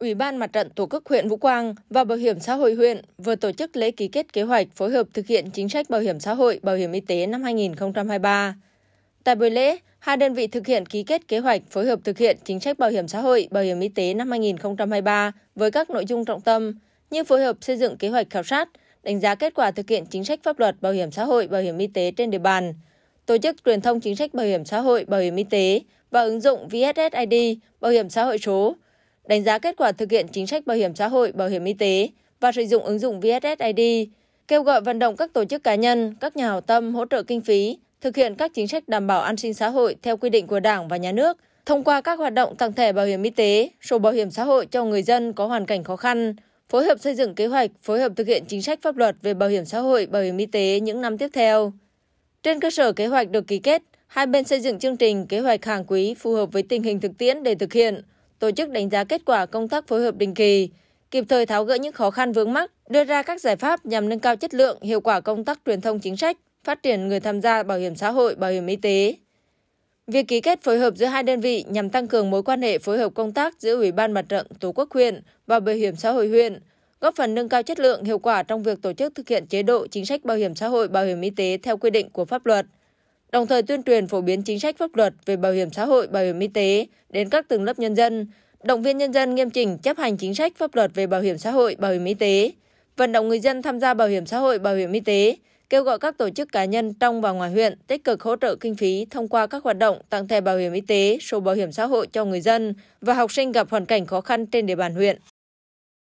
Ủy ban Mặt trận Tổ quốc huyện Vũ Quang và Bảo hiểm xã hội huyện vừa tổ chức lễ ký kết kế hoạch phối hợp thực hiện chính sách bảo hiểm xã hội, bảo hiểm y tế năm 2023. Tại buổi lễ, hai đơn vị thực hiện ký kết kế hoạch phối hợp thực hiện chính sách bảo hiểm xã hội, bảo hiểm y tế năm 2023 với các nội dung trọng tâm như phối hợp xây dựng kế hoạch khảo sát, đánh giá kết quả thực hiện chính sách pháp luật bảo hiểm xã hội, bảo hiểm y tế trên địa bàn, tổ chức truyền thông chính sách bảo hiểm xã hội, bảo hiểm y tế và ứng dụng VSSID, bảo hiểm xã hội số, đánh giá kết quả thực hiện chính sách bảo hiểm xã hội, bảo hiểm y tế và sử dụng ứng dụng VSSID, kêu gọi vận động các tổ chức cá nhân, các nhà hảo tâm hỗ trợ kinh phí, thực hiện các chính sách đảm bảo an sinh xã hội theo quy định của Đảng và Nhà nước thông qua các hoạt động tặng thẻ bảo hiểm y tế, sổ bảo hiểm xã hội cho người dân có hoàn cảnh khó khăn, phối hợp xây dựng kế hoạch, phối hợp thực hiện chính sách pháp luật về bảo hiểm xã hội, bảo hiểm y tế những năm tiếp theo. Trên cơ sở kế hoạch được ký kết, hai bên xây dựng chương trình kế hoạch hàng quý phù hợp với tình hình thực tiễn để thực hiện, tổ chức đánh giá kết quả công tác phối hợp định kỳ, kịp thời tháo gỡ những khó khăn vướng mắc, đưa ra các giải pháp nhằm nâng cao chất lượng, hiệu quả công tác truyền thông chính sách, phát triển người tham gia bảo hiểm xã hội, bảo hiểm y tế. Việc ký kết phối hợp giữa hai đơn vị nhằm tăng cường mối quan hệ phối hợp công tác giữa Ủy ban Mặt trận Tổ quốc huyện và Bảo hiểm xã hội huyện, góp phần nâng cao chất lượng, hiệu quả trong việc tổ chức thực hiện chế độ chính sách bảo hiểm xã hội, bảo hiểm y tế theo quy định của pháp luật – đồng thời tuyên truyền phổ biến chính sách pháp luật về bảo hiểm xã hội, bảo hiểm y tế đến các tầng lớp nhân dân, động viên nhân dân nghiêm chỉnh chấp hành chính sách pháp luật về bảo hiểm xã hội, bảo hiểm y tế, vận động người dân tham gia bảo hiểm xã hội, bảo hiểm y tế, kêu gọi các tổ chức cá nhân trong và ngoài huyện tích cực hỗ trợ kinh phí thông qua các hoạt động tặng thẻ bảo hiểm y tế, sổ bảo hiểm xã hội cho người dân và học sinh gặp hoàn cảnh khó khăn trên địa bàn huyện.